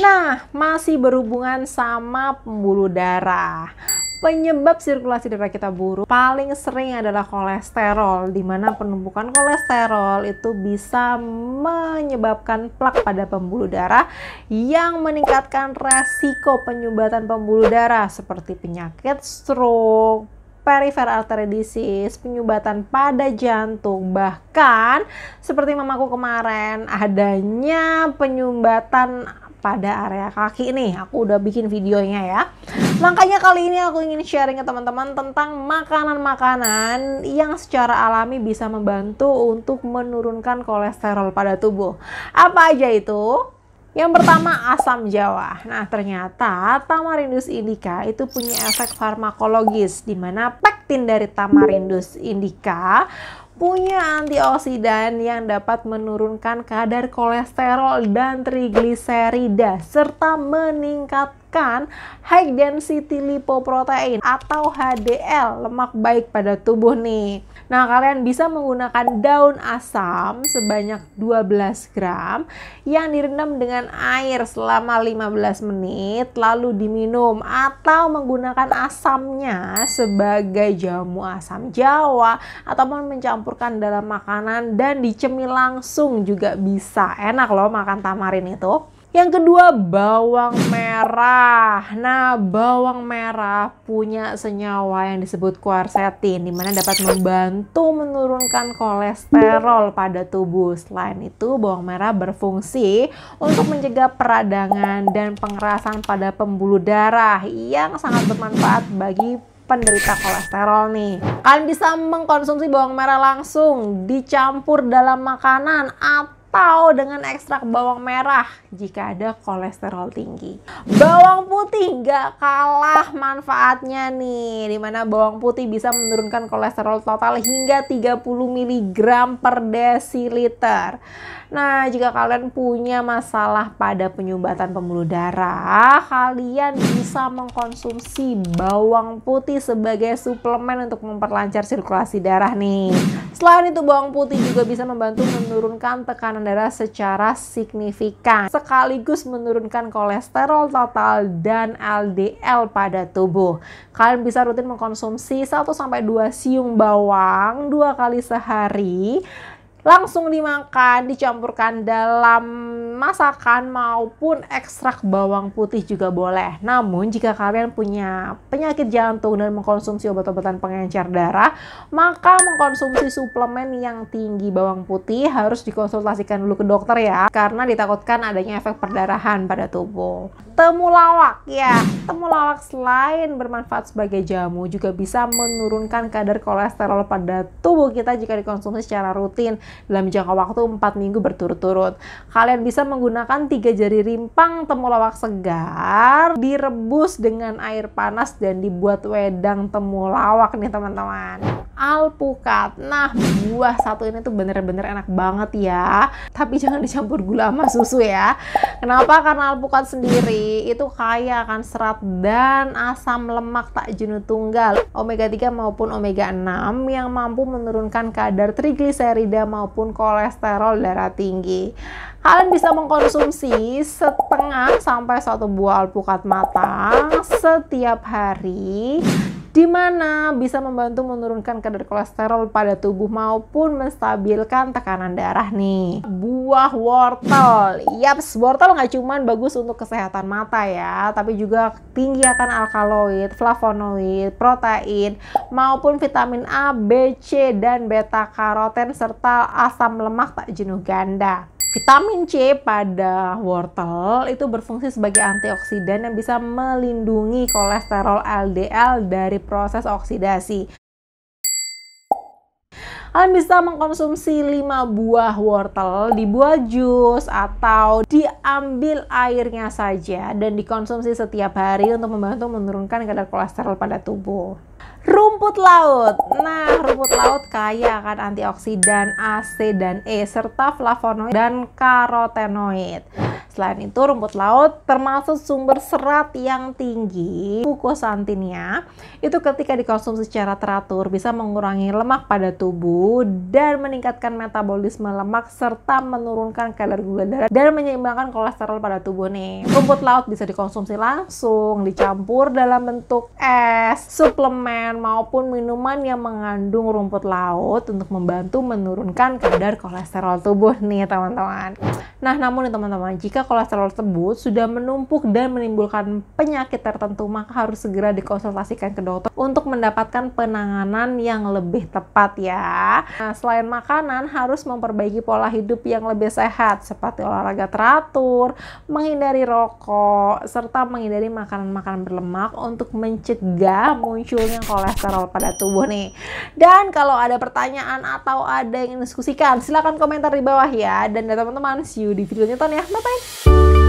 Nah, masih berhubungan sama pembuluh darah. Penyebab sirkulasi darah kita buruk paling sering adalah kolesterol, di mana penumpukan kolesterol itu bisa menyebabkan plak pada pembuluh darah yang meningkatkan resiko penyumbatan pembuluh darah seperti penyakit stroke, perifer artery disease, penyumbatan pada jantung, bahkan seperti mamaku kemarin adanya penyumbatan pada area kaki nih. Aku udah bikin videonya ya. Makanya kali ini aku ingin sharing ke teman-teman tentang makanan-makanan yang secara alami bisa membantu untuk menurunkan kolesterol pada tubuh. Apa aja itu? Yang pertama asam jawa. Nah ternyata tamarindus indica itu punya efek farmakologis di mana pektin dari tamarindus indica punya antioksidan yang dapat menurunkan kadar kolesterol dan trigliserida serta meningkat akan high density lipoprotein atau HDL lemak baik pada tubuh nih. Nah, kalian bisa menggunakan daun asam sebanyak 12 gram yang direndam dengan air selama 15 menit lalu diminum atau menggunakan asamnya sebagai jamu asam Jawa ataupun mencampurkan dalam makanan dan dicemil langsung juga bisa. Enak loh makan tamarin itu. Yang kedua, bawang merah. Nah, bawang merah punya senyawa yang disebut quercetin, di mana dapat membantu menurunkan kolesterol pada tubuh. Selain itu, bawang merah berfungsi untuk mencegah peradangan dan pengerasan pada pembuluh darah yang sangat bermanfaat bagi penderita kolesterol nih. Kalian bisa mengkonsumsi bawang merah langsung dicampur dalam makanan atau atau dengan ekstrak bawang merah jika ada kolesterol tinggi. Bawang putih nggak kalah manfaatnya nih, dimana bawang putih bisa menurunkan kolesterol total hingga 30 mg per desiliter. Nah, jika kalian punya masalah pada penyumbatan pembuluh darah, kalian bisa mengkonsumsi bawang putih sebagai suplemen untuk memperlancar sirkulasi darah nih. Selain itu, bawang putih juga bisa membantu menurunkan tekanan darah secara signifikan, sekaligus menurunkan kolesterol total dan LDL pada tubuh. Kalian bisa rutin mengkonsumsi 1-2 siung bawang dua kali sehari langsung dimakan, dicampurkan dalam masakan maupun ekstrak bawang putih juga boleh. Namun jika kalian punya penyakit jantung dan mengkonsumsi obat-obatan pengencer darah, maka mengkonsumsi suplemen yang tinggi bawang putih harus dikonsultasikan dulu ke dokter ya, karena ditakutkan adanya efek perdarahan pada tubuh. Temulawak ya, temulawak selain bermanfaat sebagai jamu juga bisa menurunkan kadar kolesterol pada tubuh kita jika dikonsumsi secara rutin dalam jangka waktu 4 minggu berturut-turut. Kalian bisa menggunakan tiga jari rimpang temulawak segar, direbus dengan air panas dan dibuat wedang temulawak nih teman-teman alpukat. Nah, buah satu ini tuh bener-bener enak banget ya. Tapi jangan dicampur gula sama susu ya. Kenapa? Karena alpukat sendiri itu kaya akan serat dan asam lemak tak jenuh tunggal, omega 3 maupun omega 6 yang mampu menurunkan kadar trigliserida maupun kolesterol darah tinggi. Kalian bisa mengkonsumsi setengah sampai satu buah alpukat matang setiap hari di mana bisa membantu menurunkan kadar kolesterol pada tubuh maupun menstabilkan tekanan darah nih. Buah wortel. Yaps, wortel nggak cuma bagus untuk kesehatan mata ya, tapi juga tinggi akan alkaloid, flavonoid, protein, maupun vitamin A, B, C, dan beta karoten serta asam lemak tak jenuh ganda. Vitamin C pada wortel itu berfungsi sebagai antioksidan yang bisa melindungi kolesterol LDL dari proses oksidasi. Kalian bisa mengkonsumsi 5 buah wortel di dibuat jus atau diambil airnya saja dan dikonsumsi setiap hari untuk membantu menurunkan kadar kolesterol pada tubuh rumput laut. Nah, rumput laut kaya akan antioksidan, AC dan E serta flavonoid dan karotenoid. Selain itu, rumput laut termasuk sumber serat yang tinggi, Kukosantinnya itu ketika dikonsumsi secara teratur bisa mengurangi lemak pada tubuh dan meningkatkan metabolisme lemak serta menurunkan kadar gula darah dan menyeimbangkan kolesterol pada tubuh nih. Rumput laut bisa dikonsumsi langsung, dicampur dalam bentuk es, suplemen maupun minuman yang mengandung rumput laut untuk membantu menurunkan kadar kolesterol tubuh nih teman-teman. Nah, namun nih teman-teman, jika jika kolesterol tersebut sudah menumpuk dan menimbulkan penyakit tertentu, maka harus segera dikonsultasikan ke dokter untuk mendapatkan penanganan yang lebih tepat ya. Nah, selain makanan, harus memperbaiki pola hidup yang lebih sehat, seperti olahraga teratur, menghindari rokok, serta menghindari makanan-makanan berlemak untuk mencegah munculnya kolesterol pada tubuh nih. Dan kalau ada pertanyaan atau ada yang ingin diskusikan, silahkan komentar di bawah ya. Dan ya teman-teman, see you di video selanjutnya ya. Bye-bye! Thank you